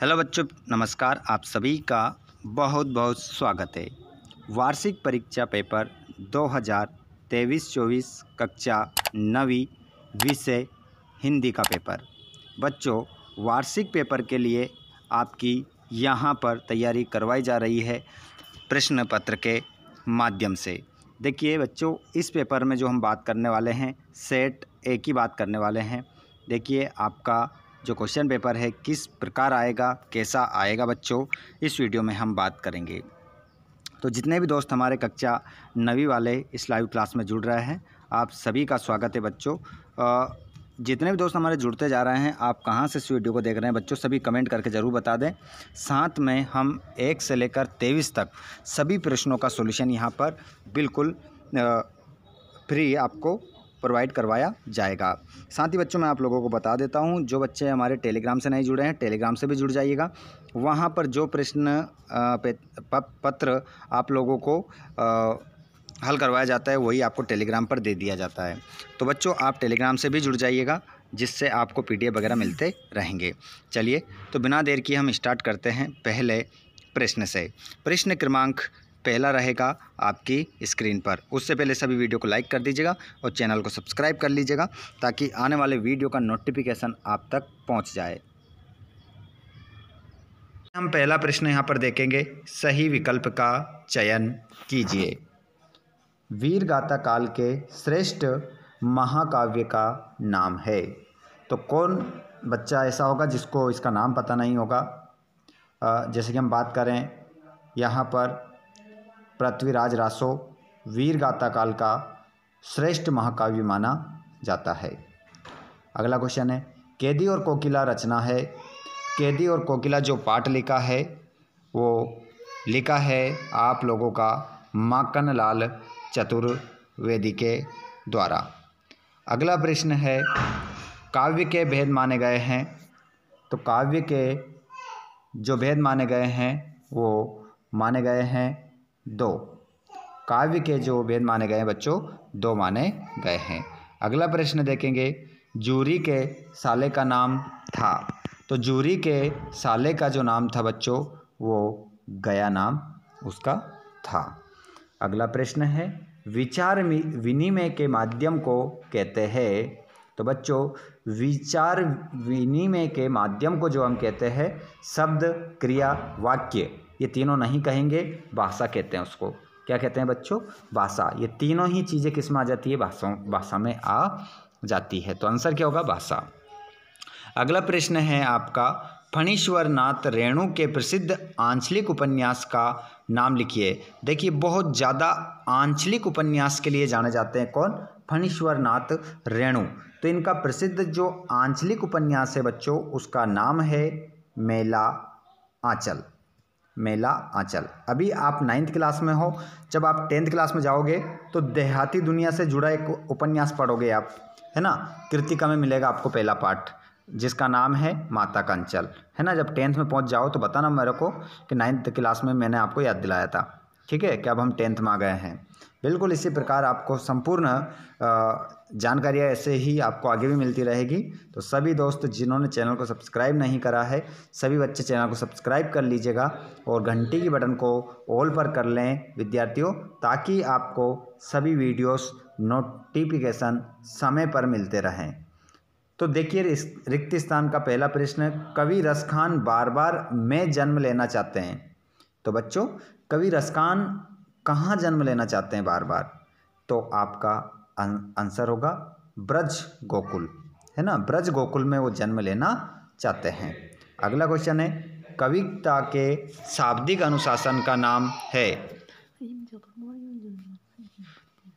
hello बच्चों नमस्कार आप सभी का बहुत बहुत स्वागत है वार्षिक परीक्षा पेपर 2023-24 कक्षा नवी विषय हिंदी का पेपर बच्चों वार्षिक पेपर के लिए आपकी यहाँ पर तैयारी करवाई जा रही है प्रश्न पत्र के माध्यम से देखिए बच्चों इस पेपर में जो हम बात करने वाले हैं सेट ए की बात करने वाले हैं देखिए आपका जो क्वेश्चन पेपर है किस प्रकार आएगा कैसा आएगा बच्चों इस वीडियो में हम बात करेंगे तो जितने भी दोस्त हमारे कक्षा नवी वाले इस लाइव क्लास में जुड़ रहे हैं आप सभी का स्वागत है बच्चों जितने भी दोस्त हमारे जुड़ते जा रहे हैं आप कहाँ से इस वीडियो को देख रहे हैं बच्चों सभी कमेंट करके ज़रूर बता दें साथ में हम एक से लेकर तेईस तक सभी प्रश्नों का सोल्यूशन यहाँ पर बिल्कुल फ्री आपको प्रोवाइड करवाया जाएगा साथ ही बच्चों मैं आप लोगों को बता देता हूँ जो बच्चे हमारे टेलीग्राम से नहीं जुड़े हैं टेलीग्राम से भी जुड़ जाइएगा वहाँ पर जो प्रश्न पत्र आप लोगों को हल करवाया जाता है वही आपको टेलीग्राम पर दे दिया जाता है तो बच्चों आप टेलीग्राम से भी जुड़ जाइएगा जिससे आपको पी वगैरह मिलते रहेंगे चलिए तो बिना देर किए हम स्टार्ट करते हैं पहले प्रश्न से प्रश्न क्रमांक पहला रहेगा आपकी स्क्रीन पर उससे पहले सभी वीडियो को लाइक कर दीजिएगा और चैनल को सब्सक्राइब कर लीजिएगा ताकि आने वाले वीडियो का नोटिफिकेशन आप तक पहुँच जाए हम पहला प्रश्न यहाँ पर देखेंगे सही विकल्प का चयन कीजिए वीर गाथा काल के श्रेष्ठ महाकाव्य का नाम है तो कौन बच्चा ऐसा होगा जिसको इसका नाम पता नहीं होगा जैसे कि हम बात करें यहाँ पर पृथ्वीराज रासो वीर गाथा काल का श्रेष्ठ महाकाव्य माना जाता है अगला क्वेश्चन है कैदी और कोकिला रचना है कैदी और कोकिला जो पाठ लिखा है वो लिखा है आप लोगों का माकन लाल चतुर्वेदी के द्वारा अगला प्रश्न है काव्य के भेद माने गए हैं तो काव्य के जो भेद माने गए हैं वो माने गए हैं दो काव्य के जो भेद माने गए हैं बच्चों दो माने गए हैं अगला प्रश्न देखेंगे जूरी के साले का नाम था तो जूरी के साले का जो नाम था बच्चों वो गया नाम उसका था अगला प्रश्न है विचार विनिमय के माध्यम को कहते हैं तो बच्चों विचार विनिमय के माध्यम को जो हम कहते हैं शब्द क्रिया वाक्य ये तीनों नहीं कहेंगे भाषा कहते हैं उसको क्या कहते हैं बच्चों भाषा ये तीनों ही चीज़ें किस में आ जाती है भाषा भाषा में आ जाती है तो आंसर क्या होगा भाषा अगला प्रश्न है आपका फणीश्वरनाथ रेणु के प्रसिद्ध आंचलिक उपन्यास का नाम लिखिए देखिए बहुत ज़्यादा आंचलिक उपन्यास के लिए जाने जाते हैं कौन फणीश्वरनाथ रेणु तो इनका प्रसिद्ध जो आंचलिक उपन्यास है बच्चों उसका नाम है मेला आंचल मेला आंचल अभी आप नाइन्थ क्लास में हो जब आप टेंथ क्लास में जाओगे तो देहाती दुनिया से जुड़ा एक उपन्यास पढ़ोगे आप है ना कृतिका में मिलेगा आपको पहला पार्ट जिसका नाम है माता कांचल है ना जब टेंथ में पहुंच जाओ तो बताना मेरे को कि नाइन्थ क्लास में मैंने आपको याद दिलाया था ठीक है कि अब हम टेंथ में आ गए हैं बिल्कुल इसी प्रकार आपको संपूर्ण जानकारियाँ ऐसे ही आपको आगे भी मिलती रहेगी तो सभी दोस्त जिन्होंने चैनल को सब्सक्राइब नहीं करा है सभी बच्चे चैनल को सब्सक्राइब कर लीजिएगा और घंटी की बटन को ऑल पर कर लें विद्यार्थियों ताकि आपको सभी वीडियोस नोटिफिकेशन समय पर मिलते रहें तो देखिए रिक्त स्थान का पहला प्रश्न कवि रस खान बार बार में जन्म लेना चाहते हैं तो बच्चों कवि रसकान कहाँ जन्म लेना चाहते हैं बार बार तो आपका अं-, आंसर होगा ब्रज गोकुल है ना ब्रज गोकुल में वो जन्म लेना चाहते हैं अगला क्वेश्चन है कविता के शाब्दिक अनुशासन का नाम है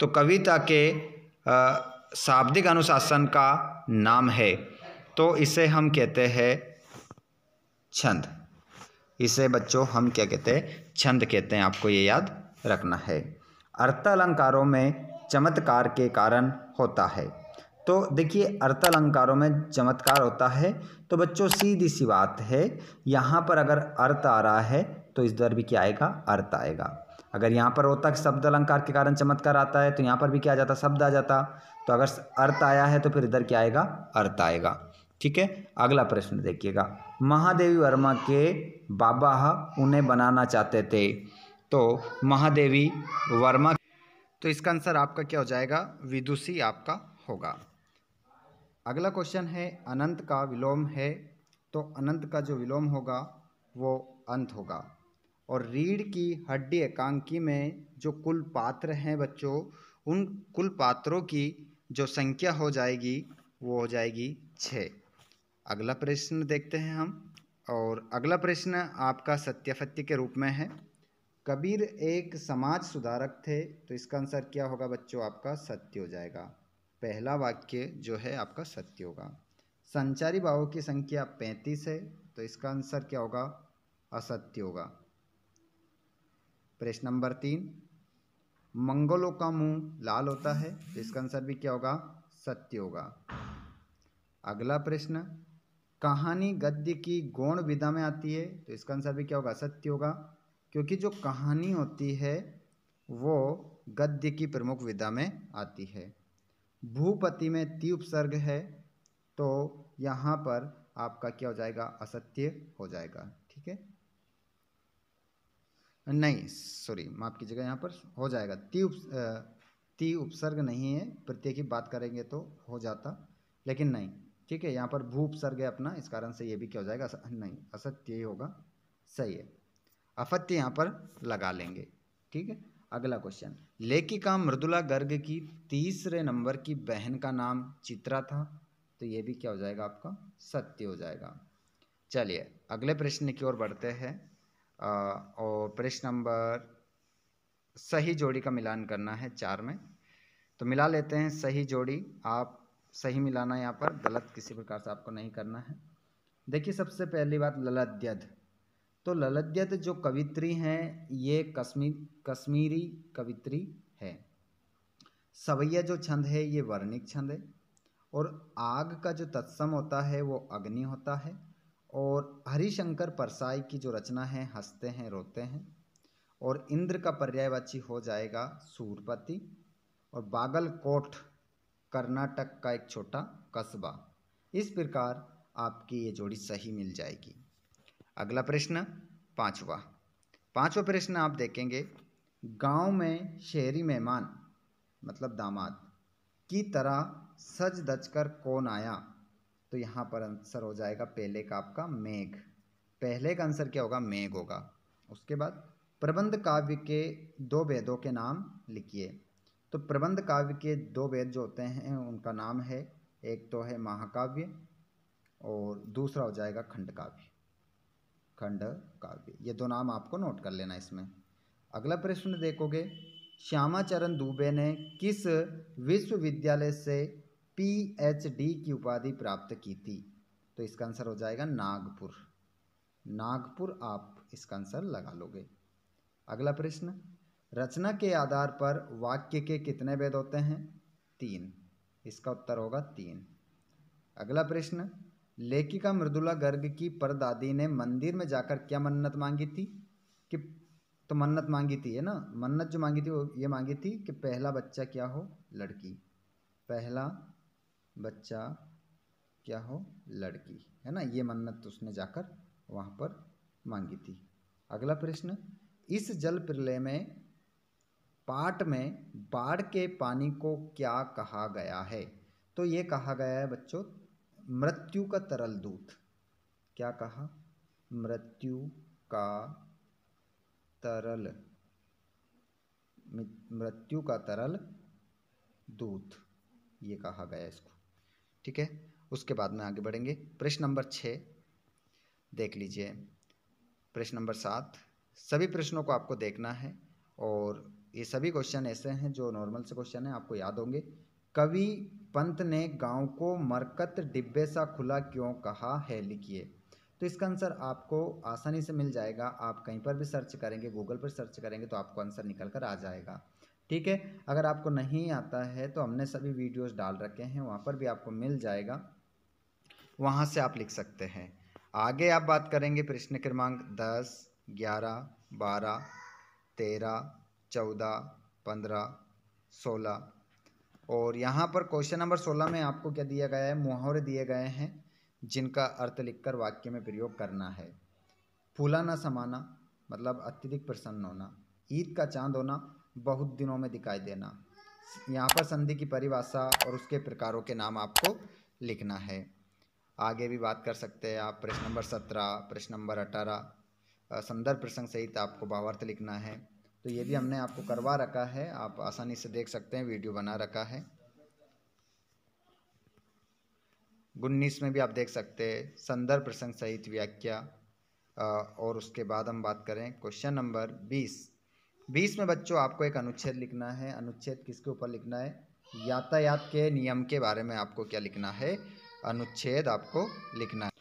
तो कविता के शाब्दिक अनुशासन का नाम है तो इसे हम कहते हैं छंद इसे बच्चों हम क्या कहते हैं छंद कहते हैं आपको ये याद रखना है अर्थालंकारों में चमत्कार के कारण होता है तो देखिए अर्थालंकारों में चमत्कार होता है तो बच्चों सीधी सी बात है यहाँ पर अगर अर्थ आ रहा है तो इस दर भी क्या आएगा अर्थ आएगा अगर यहाँ पर होता कि शब्द अलंकार के कारण चमत्कार आता है तो यहाँ पर भी क्या आ जाता शब्द आ जाता तो अगर अर्थ आया है तो फिर इधर क्या आएगा अर्थ आएगा ठीक है अगला प्रश्न देखिएगा महादेवी वर्मा के बाबा उन्हें बनाना चाहते थे तो महादेवी वर्मा तो इसका आंसर आपका क्या हो जाएगा विदुषी आपका होगा अगला क्वेश्चन है अनंत का विलोम है तो अनंत का जो विलोम होगा वो अंत होगा और रीढ़ की हड्डी एकांकी में जो कुल पात्र हैं बच्चों उन कुल पात्रों की जो संख्या हो जाएगी वो हो जाएगी छः अगला प्रश्न देखते हैं हम और अगला प्रश्न आपका सत्यफत्य के रूप में है कबीर एक समाज सुधारक थे तो इसका आंसर क्या होगा बच्चों आपका सत्य हो जाएगा पहला वाक्य जो है आपका सत्य होगा संचारी भावों की संख्या पैंतीस है तो इसका आंसर क्या होगा असत्य होगा प्रश्न नंबर तीन मंगलों का मुंह लाल होता है तो इसका आंसर भी क्या होगा सत्य होगा अगला प्रश्न कहानी गद्य की गौण विधा में आती है तो इसका आंसर भी क्या होगा असत्य होगा क्योंकि जो कहानी होती है वो गद्य की प्रमुख विधा में आती है भूपति में ती उपसर्ग है तो यहाँ पर आपका क्या हो जाएगा असत्य हो जाएगा ठीक है नहीं सॉरी माफ कीजिएगा यहाँ पर हो जाएगा ती उप ती उपसर्ग नहीं है प्रत्येक की बात करेंगे तो हो जाता लेकिन नहीं ठीक है यहाँ पर भू उपसर्ग है अपना इस कारण से ये भी क्या हो जाएगा नहीं असत्य ही होगा सही है अफत्य यहाँ पर लगा लेंगे ठीक है अगला क्वेश्चन लेखिका मृदुला गर्ग की तीसरे नंबर की बहन का नाम चित्रा था तो ये भी क्या हो जाएगा आपका सत्य हो जाएगा चलिए अगले प्रश्न की ओर बढ़ते हैं और प्रश्न नंबर सही जोड़ी का मिलान करना है चार में तो मिला लेते हैं सही जोड़ी आप सही मिलाना यहाँ पर गलत किसी प्रकार से आपको नहीं करना है देखिए सबसे पहली बात ललद्यद तो ललद्यद जो कवित्री हैं ये कश्मीर कश्मीरी कवित्री है सवैया जो छंद है ये वर्णिक छंद है और आग का जो तत्सम होता है वो अग्नि होता है और हरिशंकर परसाई की जो रचना है हंसते हैं रोते हैं और इंद्र का पर्यायवाची हो जाएगा सूरपति और बागलकोट कर्नाटक का एक छोटा कस्बा इस प्रकार आपकी ये जोड़ी सही मिल जाएगी अगला प्रश्न पांचवा पांचवा प्रश्न आप देखेंगे गांव में शहरी मेहमान मतलब दामाद की तरह सज दज कर कौन आया तो यहाँ पर आंसर हो जाएगा पहले का आपका मेघ पहले का आंसर क्या होगा मेघ होगा उसके बाद प्रबंध काव्य के दो वेदों के नाम लिखिए तो प्रबंध काव्य के दो वेद जो होते हैं उनका नाम है एक तो है महाकाव्य और दूसरा हो जाएगा खंड काव्य खंड काव्य ये दो नाम आपको नोट कर लेना इसमें अगला प्रश्न देखोगे श्यामाचरण दुबे ने किस विश्वविद्यालय से पीएचडी की उपाधि प्राप्त की थी तो इसका आंसर हो जाएगा नागपुर नागपुर आप इसका आंसर लगा लोगे अगला प्रश्न रचना के आधार पर वाक्य के कितने भेद होते हैं तीन इसका उत्तर होगा तीन अगला प्रश्न लेखिका मृदुला गर्ग की परदादी ने मंदिर में जाकर क्या मन्नत मांगी थी कि तो मन्नत मांगी थी है ना मन्नत जो मांगी थी वो ये मांगी थी कि पहला बच्चा क्या हो लड़की पहला बच्चा क्या हो लड़की है ना ये मन्नत उसने जाकर वहाँ पर मांगी थी अगला प्रश्न इस जल प्रलय में पाठ में बाढ़ के पानी को क्या कहा गया है तो ये कहा गया है बच्चों मृत्यु का तरल दूत क्या कहा मृत्यु का तरल मृत्यु का तरल दूत ये कहा गया इसको ठीक है उसके बाद में आगे बढ़ेंगे प्रश्न नंबर छः देख लीजिए प्रश्न नंबर सात सभी प्रश्नों को आपको देखना है और ये सभी क्वेश्चन ऐसे हैं जो नॉर्मल से क्वेश्चन है आपको याद होंगे कवि पंत ने गांव को मरकत डिब्बे सा खुला क्यों कहा है लिखिए तो इसका आंसर आपको आसानी से मिल जाएगा आप कहीं पर भी सर्च करेंगे गूगल पर सर्च करेंगे तो आपको आंसर निकल कर आ जाएगा ठीक है अगर आपको नहीं आता है तो हमने सभी वीडियोस डाल रखे हैं वहाँ पर भी आपको मिल जाएगा वहाँ से आप लिख सकते हैं आगे आप बात करेंगे प्रश्न क्रमांक दस ग्यारह बारह तेरह चौदह पंद्रह सोलह और यहाँ पर क्वेश्चन नंबर सोलह में आपको क्या दिया गया है मुहावरे दिए गए हैं जिनका अर्थ लिखकर वाक्य में प्रयोग करना है फूला न समाना मतलब अत्यधिक प्रसन्न होना ईद का चांद होना बहुत दिनों में दिखाई देना यहाँ पर संधि की परिभाषा और उसके प्रकारों के नाम आपको लिखना है आगे भी बात कर सकते हैं आप प्रश्न नंबर सत्रह प्रश्न नंबर अठारह संदर्भ प्रसंग सहित आपको भावार्थ लिखना है तो ये भी हमने आपको करवा रखा है आप आसानी से देख सकते हैं वीडियो बना रखा है उन्नीस में भी आप देख सकते हैं संदर्भ प्रसंग सहित व्याख्या और उसके बाद हम बात करें क्वेश्चन नंबर बीस बीस में बच्चों आपको एक अनुच्छेद लिखना है अनुच्छेद किसके ऊपर लिखना है यातायात के नियम के बारे में आपको क्या लिखना है अनुच्छेद आपको लिखना है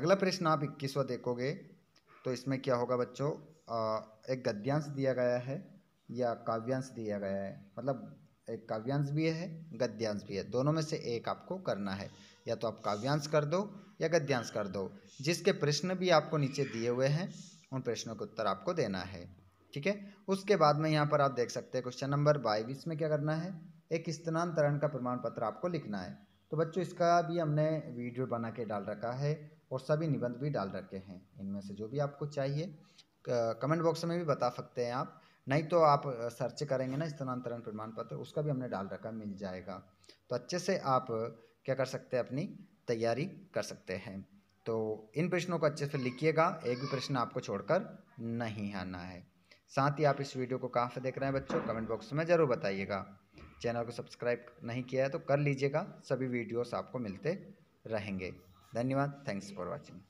अगला प्रश्न आप इक्कीसवा देखोगे तो इसमें क्या होगा बच्चों एक गद्यांश दिया गया है या काव्यांश दिया गया है मतलब एक काव्यांश भी है गद्यांश भी है दोनों में से एक आपको करना है या तो आप काव्यांश कर दो या गद्यांश कर दो जिसके प्रश्न भी आपको नीचे दिए हुए हैं उन प्रश्नों के उत्तर आपको देना है ठीक है उसके बाद में यहाँ पर आप देख सकते हैं क्वेश्चन नंबर बाईस में क्या करना है एक स्थानांतरण का प्रमाण पत्र आपको लिखना है तो बच्चों इसका भी हमने वीडियो बना के डाल रखा है और सभी निबंध भी डाल रखे हैं इनमें से जो भी आपको चाहिए कमेंट बॉक्स में भी बता सकते हैं आप नहीं तो आप सर्च करेंगे ना स्थानांतरण प्रमाण पत्र उसका भी हमने डाल रखा मिल जाएगा तो अच्छे से आप क्या कर सकते हैं अपनी तैयारी कर सकते हैं तो इन प्रश्नों को अच्छे से लिखिएगा एक भी प्रश्न आपको छोड़कर नहीं आना है साथ ही आप इस वीडियो को कहाँ से देख रहे हैं बच्चों कमेंट बॉक्स में ज़रूर बताइएगा चैनल को सब्सक्राइब नहीं किया है तो कर लीजिएगा सभी वीडियोस आपको मिलते रहेंगे धन्यवाद थैंक्स फॉर वॉचिंग